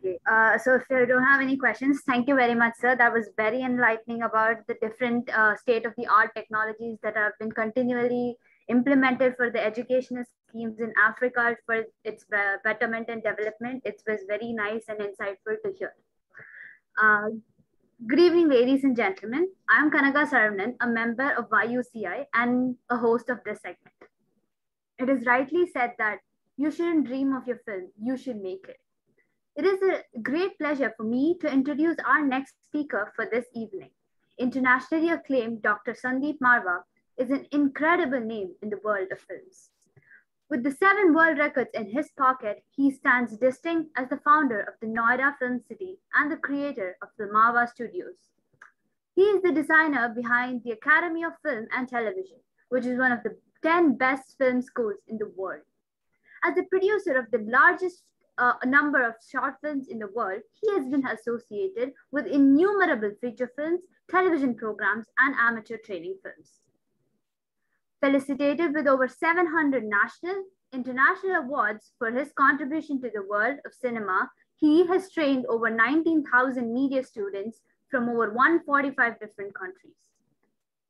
Okay. Uh, so if you don't have any questions, thank you very much, sir. That was very enlightening about the different uh, state of the art technologies that have been continually implemented for the educational schemes in Africa for its betterment and development. It was very nice and insightful to hear. Uh, good evening, ladies and gentlemen. I'm Kanaka Saravanan, a member of YUCI and a host of this segment. It is rightly said that you shouldn't dream of your film, you should make it. It is a great pleasure for me to introduce our next speaker for this evening. Internationally acclaimed Dr. Sandeep Marwa is an incredible name in the world of films. With the seven world records in his pocket, he stands distinct as the founder of the Noida Film City and the creator of the Marwa Studios. He is the designer behind the Academy of Film and Television, which is one of the 10 best film schools in the world. As the producer of the largest uh, a number of short films in the world, he has been associated with innumerable feature films, television programs, and amateur training films. Felicitated with over 700 national, international awards for his contribution to the world of cinema, he has trained over 19,000 media students from over 145 different countries.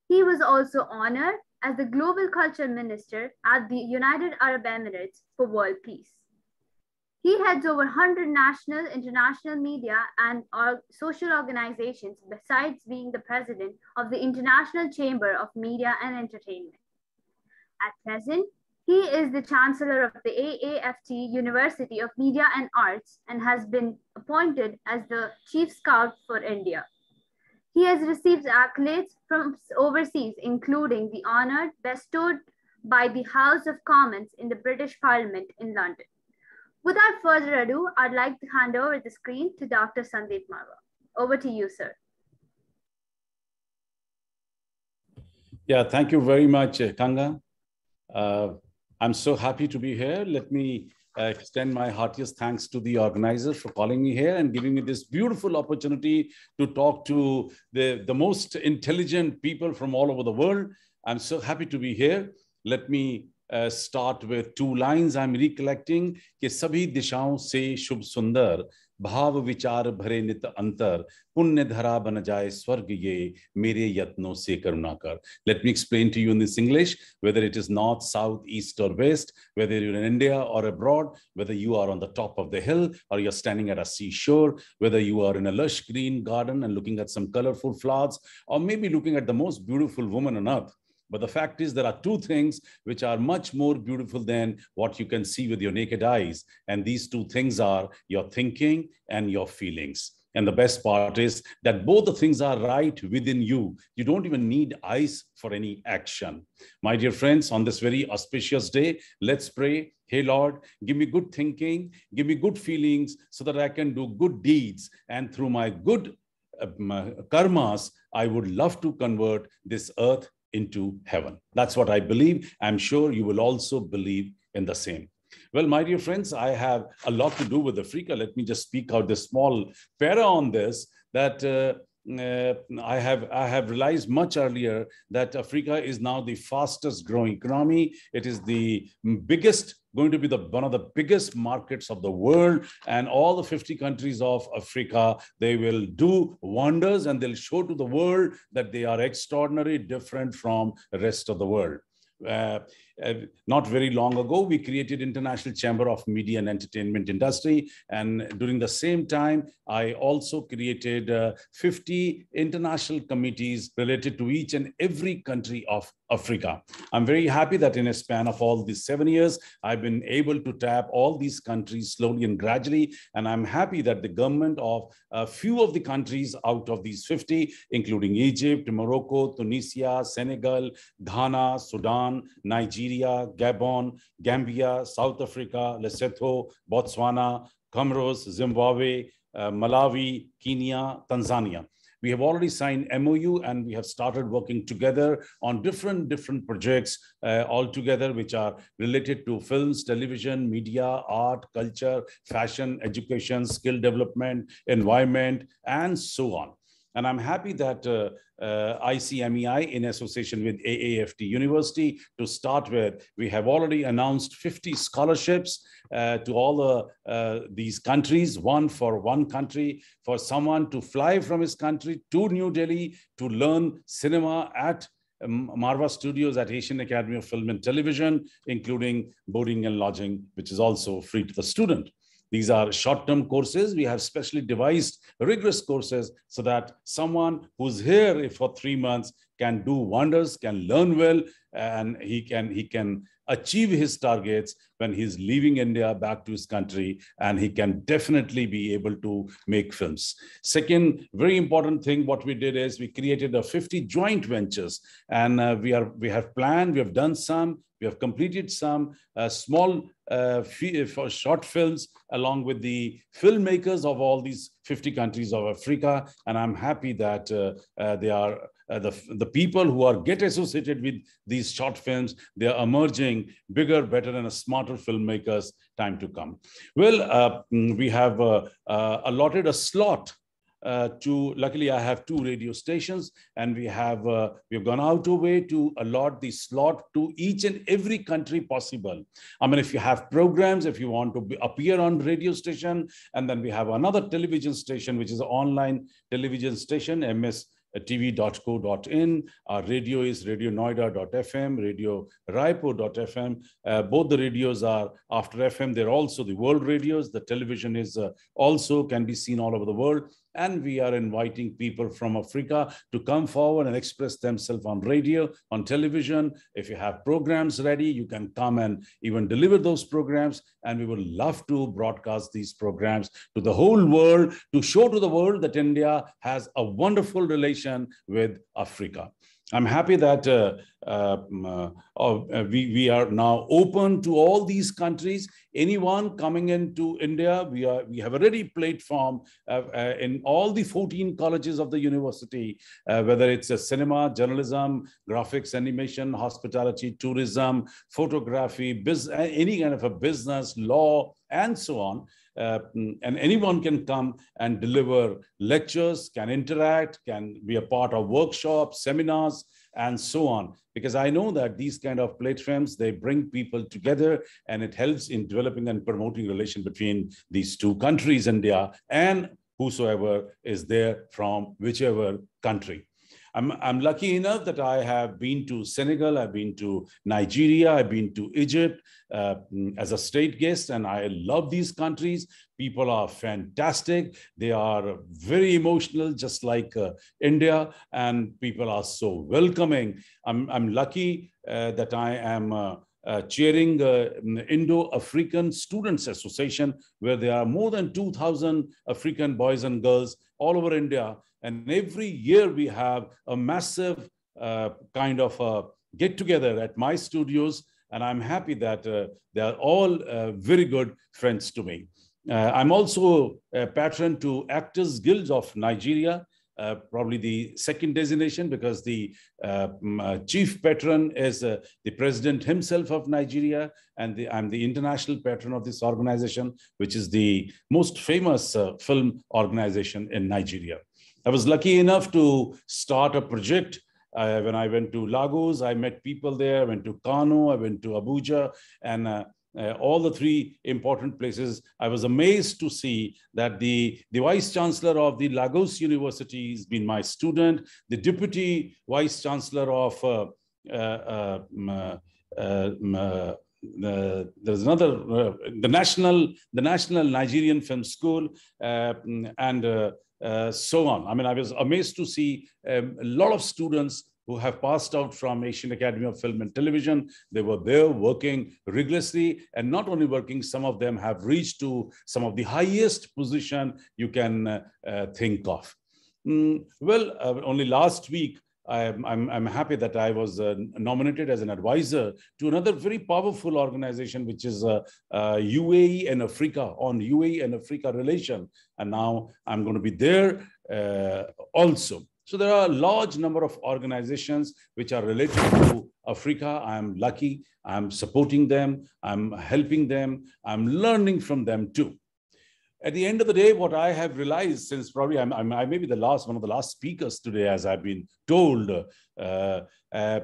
He was also honored as the Global Culture Minister at the United Arab Emirates for World Peace. He heads over 100 national, international media and social organizations besides being the president of the International Chamber of Media and Entertainment. At present, he is the chancellor of the AAFT University of Media and Arts and has been appointed as the chief scout for India. He has received accolades from overseas, including the honor bestowed by the House of Commons in the British Parliament in London. Without further ado, I'd like to hand over the screen to Dr. Sandeep Marwa. Over to you, sir. Yeah, thank you very much, uh, Kanga. Uh, I'm so happy to be here. Let me uh, extend my heartiest thanks to the organizers for calling me here and giving me this beautiful opportunity to talk to the, the most intelligent people from all over the world. I'm so happy to be here. Let me start with two lines I am recollecting के सभी दिशाओं से शुभ सुंदर भाव विचार भरे नित अंतर पुण्य धरा बन जाए स्वर्ग ये मेरे यत्नों से करुणा कर let me explain to you in this English whether it is north south east और west whether you in India और abroad whether you are on the top of the hill और you are standing at a sea shore whether you are in a green garden and looking at some colourful flowers और may be looking at the most beautiful woman on earth But the fact is, there are two things which are much more beautiful than what you can see with your naked eyes. And these two things are your thinking and your feelings. And the best part is that both the things are right within you. You don't even need eyes for any action. My dear friends, on this very auspicious day, let's pray. Hey, Lord, give me good thinking, give me good feelings so that I can do good deeds. And through my good uh, my uh, karmas, I would love to convert this earth into heaven. That's what I believe. I'm sure you will also believe in the same. Well, my dear friends, I have a lot to do with Africa. Let me just speak out this small para on this that uh, uh, I have I have realized much earlier that Africa is now the fastest growing economy. It is the biggest going to be the one of the biggest markets of the world and all the 50 countries of africa they will do wonders and they'll show to the world that they are extraordinary different from the rest of the world uh, uh, not very long ago, we created International Chamber of Media and Entertainment Industry. And during the same time, I also created uh, 50 international committees related to each and every country of Africa. I'm very happy that in a span of all these seven years, I've been able to tap all these countries slowly and gradually. And I'm happy that the government of a few of the countries out of these 50, including Egypt, Morocco, Tunisia, Senegal, Ghana, Sudan, Nigeria, Nigeria, Gabon, Gambia, South Africa, Lesotho, Botswana, Comoros, Zimbabwe, uh, Malawi, Kenya, Tanzania. We have already signed MOU and we have started working together on different different projects uh, all together, which are related to films, television, media, art, culture, fashion, education, skill development, environment, and so on. And I'm happy that uh, uh, ICMEI, in association with AAFT University, to start with, we have already announced 50 scholarships uh, to all uh, these countries, one for one country, for someone to fly from his country to New Delhi to learn cinema at um, Marva Studios at Asian Academy of Film and Television, including boarding and lodging, which is also free to the student. These are short-term courses. We have specially devised rigorous courses so that someone who's here for three months can do wonders, can learn well, and he can, he can achieve his targets when he's leaving India back to his country, and he can definitely be able to make films. Second, very important thing what we did is we created a 50 joint ventures, and uh, we are we have planned, we have done some, we have completed some uh, small uh, uh short films along with the filmmakers of all these 50 countries of Africa. And I'm happy that uh, uh, they are uh, the, the people who are get associated with these short films, they are emerging bigger, better, and smarter filmmakers time to come. Well, uh, mm, we have uh, uh, allotted a slot uh, to luckily i have two radio stations and we have uh, we've gone out of way to allot the slot to each and every country possible i mean if you have programs if you want to be, appear on radio station and then we have another television station which is online television station ms tv.co.in. Our radio is Radio Noida.fm, Radio Raipur.fm. Uh, both the radios are after FM. They're also the world radios. The television is uh, also can be seen all over the world. And we are inviting people from Africa to come forward and express themselves on radio, on television. If you have programs ready, you can come and even deliver those programs. And we would love to broadcast these programs to the whole world to show to the world that India has a wonderful relation with Africa. I'm happy that uh, um, uh, uh, we, we are now open to all these countries. Anyone coming into India, we, are, we have a ready platform uh, uh, in all the 14 colleges of the university, uh, whether it's a cinema, journalism, graphics, animation, hospitality, tourism, photography, biz- any kind of a business, law, and so on. Um, and anyone can come and deliver lectures, can interact, can be a part of workshops, seminars, and so on because i know that these kind of platforms they bring people together and it helps in developing and promoting relation between these two countries india and whosoever is there from whichever country I'm, I'm lucky enough that I have been to Senegal, I've been to Nigeria, I've been to Egypt uh, as a state guest, and I love these countries. People are fantastic. They are very emotional, just like uh, India, and people are so welcoming. I'm, I'm lucky uh, that I am. Uh, uh chairing uh, Indo-African Students Association, where there are more than 2,000 African boys and girls all over India and every year we have a massive uh, kind of get together at my studios. And I'm happy that uh, they are all uh, very good friends to me. Uh, I'm also a patron to Actors Guild of Nigeria, uh, probably the second designation because the chief patron is the president himself of Nigeria. And the, I'm the international patron of this organization, which is the most famous film organization in Nigeria. I was lucky enough to start a project. Uh, when I went to Lagos, I met people there. I went to Kano, I went to Abuja, and uh, uh, all the three important places. I was amazed to see that the, the vice chancellor of the Lagos University has been my student, the deputy vice chancellor of uh, uh, um, uh, um, uh there's another uh, the national the national Nigerian film school uh, and uh, so on. I mean, I was amazed to see um, a lot of students who have passed out from Asian Academy of Film and Television. They were there working rigorously and not only working, some of them have reached to some of the highest position you can uh, uh think of. Mm, well, uh, only last week, I'm, I'm, I'm happy that I was uh, nominated as an advisor to another very powerful organization, which is uh, uh, UAE and Africa on UAE and Africa relation. And now I'm going to be there uh, also. So there are a large number of organizations which are related to Africa. I'm lucky. I'm supporting them. I'm helping them. I'm learning from them too at the end of the day, what I have realized since probably I'm, I'm, i may be the last one of the last speakers today, as I've been told, uh, uh,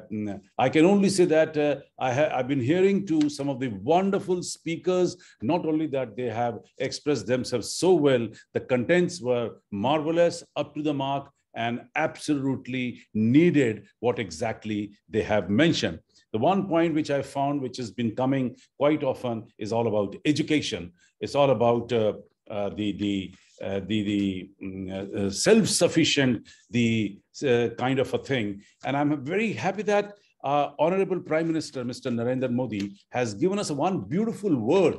I can only say that uh, I have been hearing to some of the wonderful speakers. Not only that, they have expressed themselves so well. The contents were marvelous, up to the mark, and absolutely needed what exactly they have mentioned. The one point which I found, which has been coming quite often, is all about education. It's all about uh, uh, the the uh, the, the um, self-sufficient, the uh, kind of a thing. And I'm very happy that Honorable Prime Minister, Mr. Narendra Modi, has given us one beautiful word,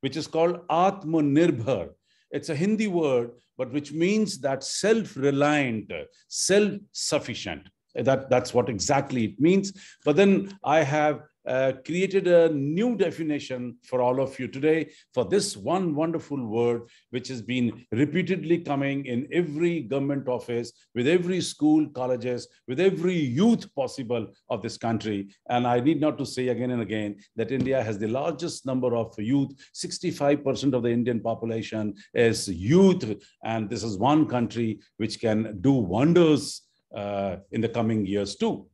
which is called Atmanirbhar. It's a Hindi word, but which means that self-reliant, self-sufficient that that's what exactly it means but then i have uh, created a new definition for all of you today for this one wonderful word, which has been repeatedly coming in every government office, with every school, colleges, with every youth possible of this country. And I need not to say again and again that India has the largest number of youth. 65% of the Indian population is youth. And this is one country which can do wonders uh, in the coming years too.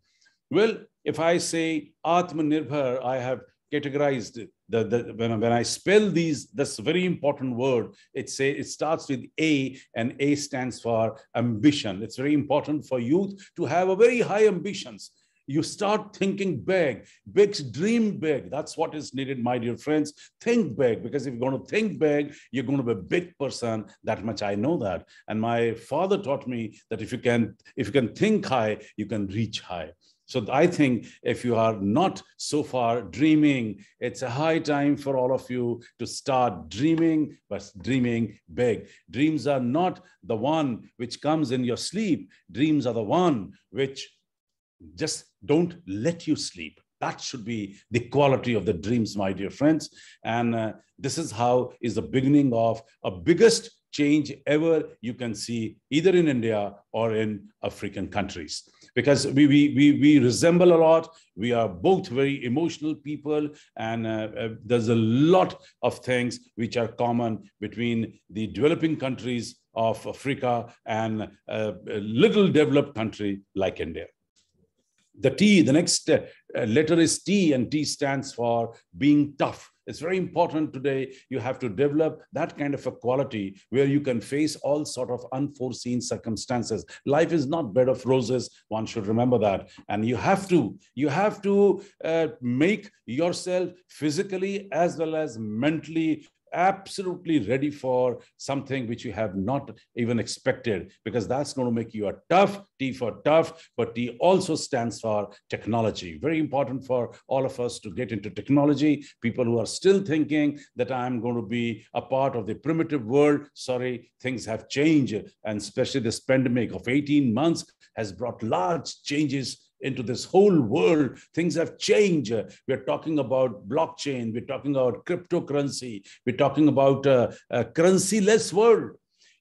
Well, if I say Atmanirbhar, I have categorized the, the when, when I spell these, this very important word, it say it starts with A and A stands for ambition. It's very important for youth to have a very high ambitions. You start thinking big, big dream big. That's what is needed, my dear friends. Think big, because if you're going to think big, you're going to be a big person. That much I know that. And my father taught me that if you can, if you can think high, you can reach high. So I think if you are not so far dreaming, it's a high time for all of you to start dreaming, but dreaming big. Dreams are not the one which comes in your sleep. Dreams are the one which just don't let you sleep. That should be the quality of the dreams, my dear friends. And uh, this is how is the beginning of a biggest change ever you can see either in India or in African countries because we, we, we, we resemble a lot. We are both very emotional people, and uh, uh, there's a lot of things which are common between the developing countries of Africa and uh, a little developed country like India. The T, the next uh, letter is T, and T stands for being tough it's very important today. You have to develop that kind of a quality where you can face all sort of unforeseen circumstances. Life is not bed of roses. One should remember that. And you have to, you have to uh, make yourself physically as well as mentally absolutely ready for something which you have not even expected because that's going to make you a tough t for tough but t also stands for technology very important for all of us to get into technology people who are still thinking that i'm going to be a part of the primitive world sorry things have changed and especially this pandemic of 18 months has brought large changes into this whole world. Things have changed. Uh, we're talking about blockchain, we're talking about cryptocurrency, we're talking about a, uh, a currency-less world.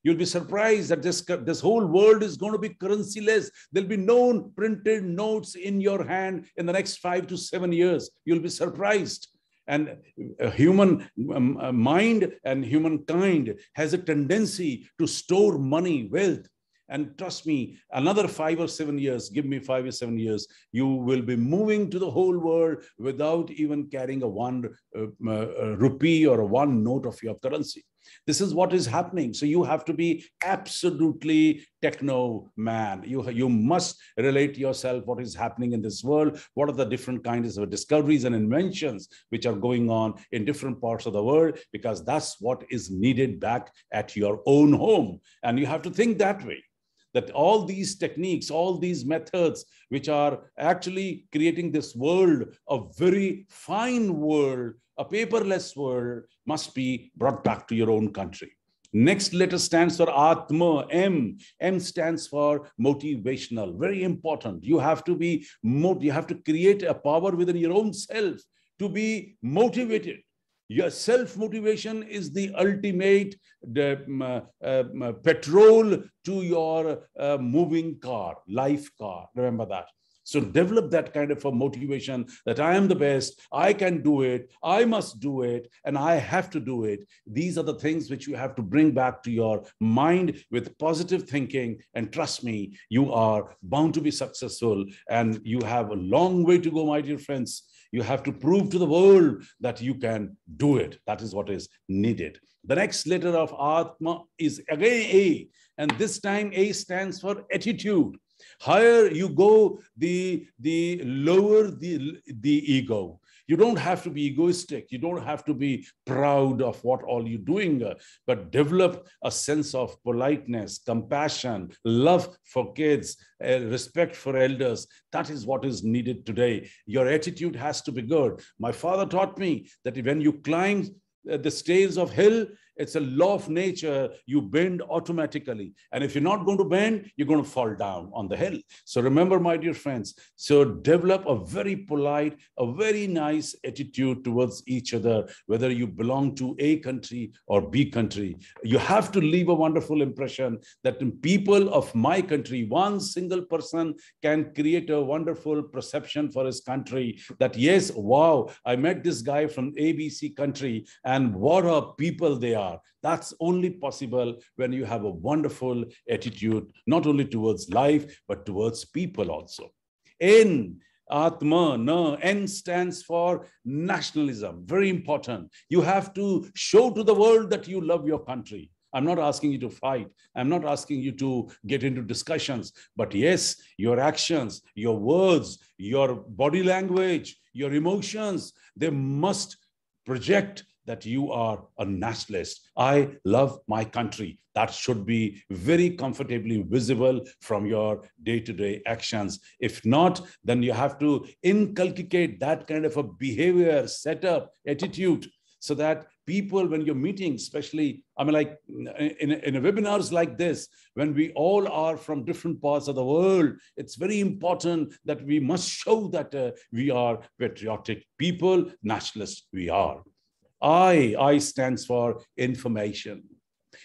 You'll be surprised that this, this whole world is going to be currency-less. There'll be no printed notes in your hand in the next five to seven years. You'll be surprised. And uh, human um, mind and humankind has a tendency to store money, wealth, and trust me, another five or seven years, give me five or seven years, you will be moving to the whole world without even carrying a one uh, uh, rupee or a one note of your currency. This is what is happening. So you have to be absolutely techno man. You, you must relate yourself what is happening in this world. What are the different kinds of discoveries and inventions which are going on in different parts of the world? Because that's what is needed back at your own home. And you have to think that way that all these techniques, all these methods, which are actually creating this world, a very fine world, a paperless world, must be brought back to your own country. Next letter stands for Atma, M. M stands for motivational, very important. You have to be, you have to create a power within your own self to be motivated your self motivation is the ultimate the, um, uh, um, uh, petrol to your uh, moving car, life car. Remember that. So develop that kind of a motivation that I am the best, I can do it, I must do it, and I have to do it. These are the things which you have to bring back to your mind with positive thinking. And trust me, you are bound to be successful and you have a long way to go, my dear friends. You have to prove to the world that you can do it. That is what is needed. The next letter of Atma is again A, and this time A stands for attitude. Higher you go, the, the lower the, the ego. You don't have to be egoistic. You don't have to be proud of what all you're doing, uh, but develop a sense of politeness, compassion, love for kids, uh, respect for elders. That is what is needed today. Your attitude has to be good. My father taught me that when you climb uh, the stairs of hill, it's a law of nature. You bend automatically. And if you're not going to bend, you're going to fall down on the hill. So remember, my dear friends, so develop a very polite, a very nice attitude towards each other, whether you belong to A country or B country. You have to leave a wonderful impression that people of my country, one single person can create a wonderful perception for his country that, yes, wow, I met this guy from ABC country and what a people they are. That's only possible when you have a wonderful attitude, not only towards life, but towards people also. N, Atma, N stands for nationalism, very important. You have to show to the world that you love your country. I'm not asking you to fight. I'm not asking you to get into discussions. But yes, your actions, your words, your body language, your emotions, they must project that you are a nationalist. I love my country. That should be very comfortably visible from your day to day actions. If not, then you have to inculcate that kind of a behavior, setup, attitude, so that people, when you're meeting, especially, I mean, like in, in webinars like this, when we all are from different parts of the world, it's very important that we must show that uh, we are patriotic people, nationalists we are. I, I stands for information.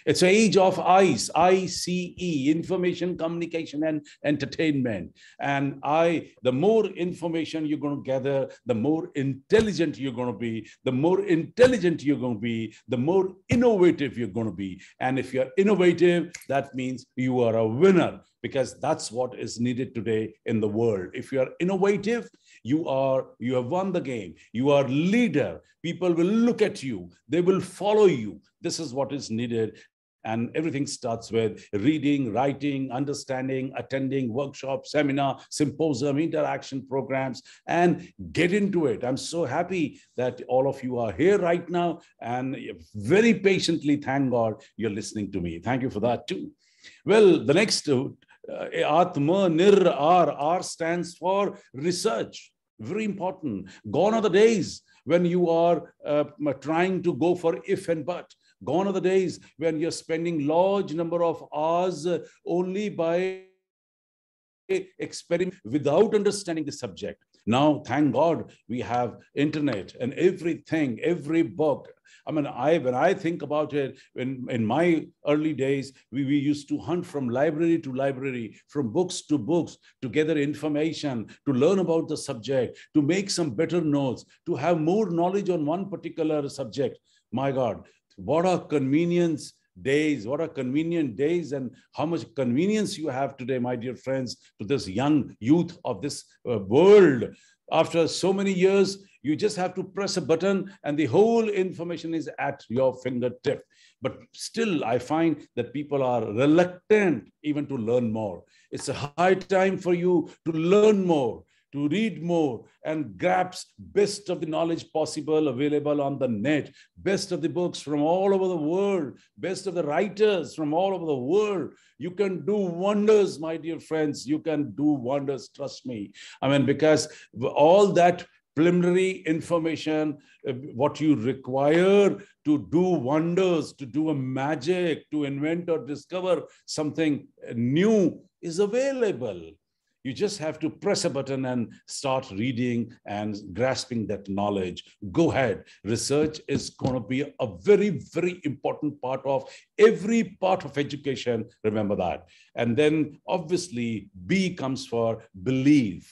It's an age of ICE, I-C-E, information, communication, and entertainment. And I, the more information you're going to gather, the more intelligent you're going to be, the more intelligent you're going to be, the more innovative you're going to be. And if you're innovative, that means you are a winner because that's what is needed today in the world. If you are innovative, you are you have won the game you are leader people will look at you they will follow you this is what is needed and everything starts with reading writing understanding attending workshops seminar symposium interaction programs and get into it i'm so happy that all of you are here right now and very patiently thank god you're listening to me thank you for that too well the next uh, atma nir r r stands for research very important. Gone are the days when you are uh, trying to go for if and but. Gone are the days when you're spending large number of hours uh, only by uh, experiment without understanding the subject. Now, thank God, we have internet and everything, every book. I mean, I when I think about it, when in my early days, we, we used to hunt from library to library, from books to books, to gather information, to learn about the subject, to make some better notes, to have more knowledge on one particular subject. My God, what a convenience days, what are convenient days, and how much convenience you have today, my dear friends, to this young youth of this uh, world. After so many years, you just have to press a button and the whole information is at your fingertip. But still, I find that people are reluctant even to learn more. It's a high time for you to learn more to read more and grabs best of the knowledge possible available on the net, best of the books from all over the world, best of the writers from all over the world. You can do wonders, my dear friends. You can do wonders, trust me. I mean, because all that preliminary information, uh, what you require to do wonders, to do a magic, to invent or discover something new is available. You just have to press a button and start reading and grasping that knowledge. Go ahead. Research is going to be a very, very important part of every part of education. Remember that. And then obviously, B comes for believe.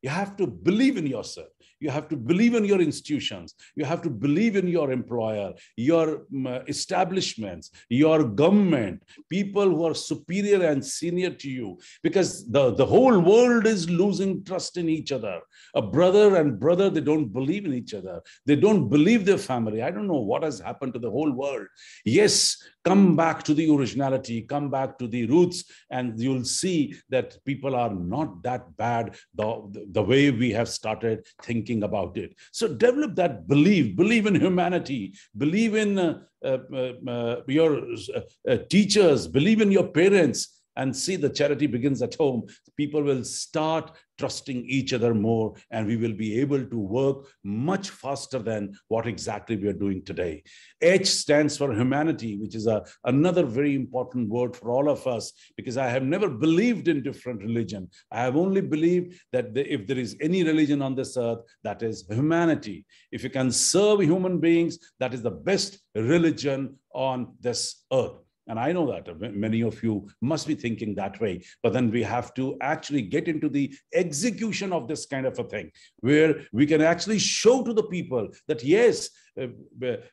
You have to believe in yourself. You have to believe in your institutions. You have to believe in your employer, your mm, uh, establishments, your government, people who are superior and senior to you, because the, the whole world is losing trust in each other. A brother and brother, they don't believe in each other. They don't believe their family. I don't know what has happened to the whole world. Yes, come back to the originality, come back to the roots, and you'll see that people are not that bad the, the way we have started thinking about it. So develop that belief, believe in humanity, believe in uh, uh, uh, your uh, uh, teachers, believe in your parents, and see the charity begins at home people will start trusting each other more and we will be able to work much faster than what exactly we are doing today h stands for humanity which is a, another very important word for all of us because i have never believed in different religion i have only believed that the, if there is any religion on this earth that is humanity if you can serve human beings that is the best religion on this earth and I know that many of you must be thinking that way. But then we have to actually get into the execution of this kind of a thing, where we can actually show to the people that, yes, uh,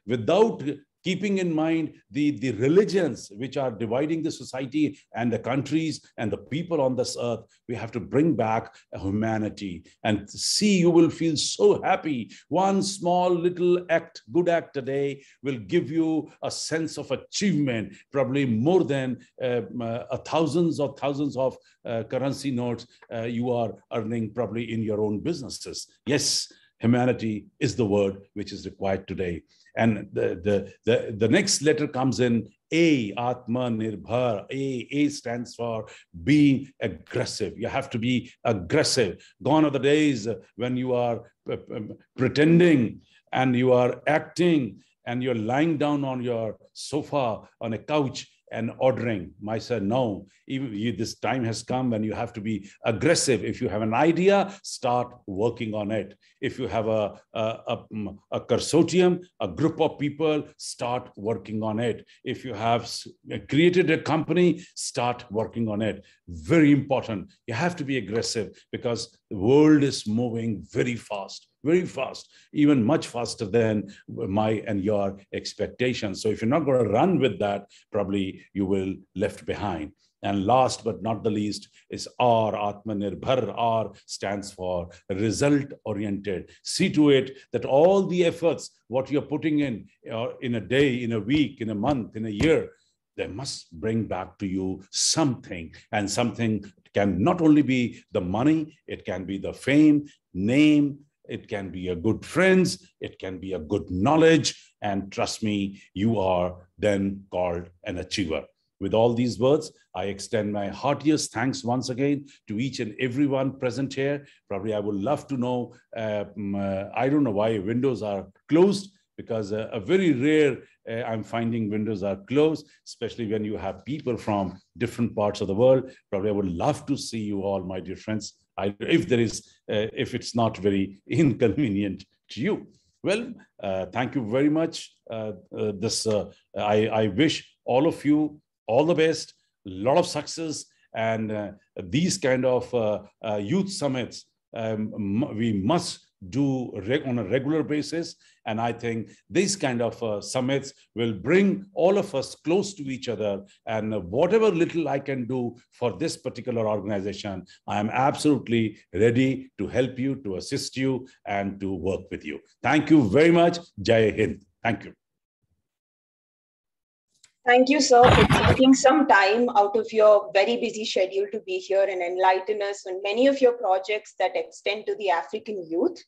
without keeping in mind the, the religions which are dividing the society and the countries and the people on this earth, we have to bring back humanity and see you will feel so happy. One small little act, good act today will give you a sense of achievement, probably more than um, uh, uh, thousands or thousands of uh, currency notes uh, you are earning probably in your own businesses. Yes, humanity is the word which is required today. And the, the, the, the next letter comes in A, Atmanirbhar. A, A stands for being aggressive. You have to be aggressive. Gone are the days when you are pretending and you are acting and you're lying down on your sofa, on a couch, and ordering my son. no even you, this time has come when you have to be aggressive if you have an idea start working on it if you have a a, a, mm, a consortium a group of people start working on it if you have created a company start working on it very important you have to be aggressive because the world is moving very fast, very fast, even much faster than my and your expectations. So if you're not going to run with that, probably you will left behind. And last but not the least is R, Atmanirbhar. R stands for result oriented. See to it that all the efforts, what you're putting in uh, in a day, in a week, in a month, in a year, they must bring back to you something and something can not only be the money it can be the fame name it can be a good friends it can be a good knowledge and trust me you are then called an achiever with all these words, I extend my heartiest thanks once again to each and everyone present here. Probably I would love to know, um, uh, I don't know why windows are closed because uh, a very rare uh, I'm finding windows are closed, especially when you have people from different parts of the world. Probably I would love to see you all, my dear friends, I, if there is, uh, if it's not very inconvenient to you. Well, uh, thank you very much. Uh, uh, this uh, I, I wish all of you all the best, a lot of success, and these kind of youth summits um, we must do on a regular basis. And I think these kind of uh, summits will bring all of us close to each other. And whatever little I can do for this particular organization, I am absolutely ready to help you, to assist you, and to work with you. Thank you very much. Jai Hind. Thank you. Thank you, sir, for taking some time out of your very busy schedule to be here and enlighten us on many of your projects that extend to the African youth.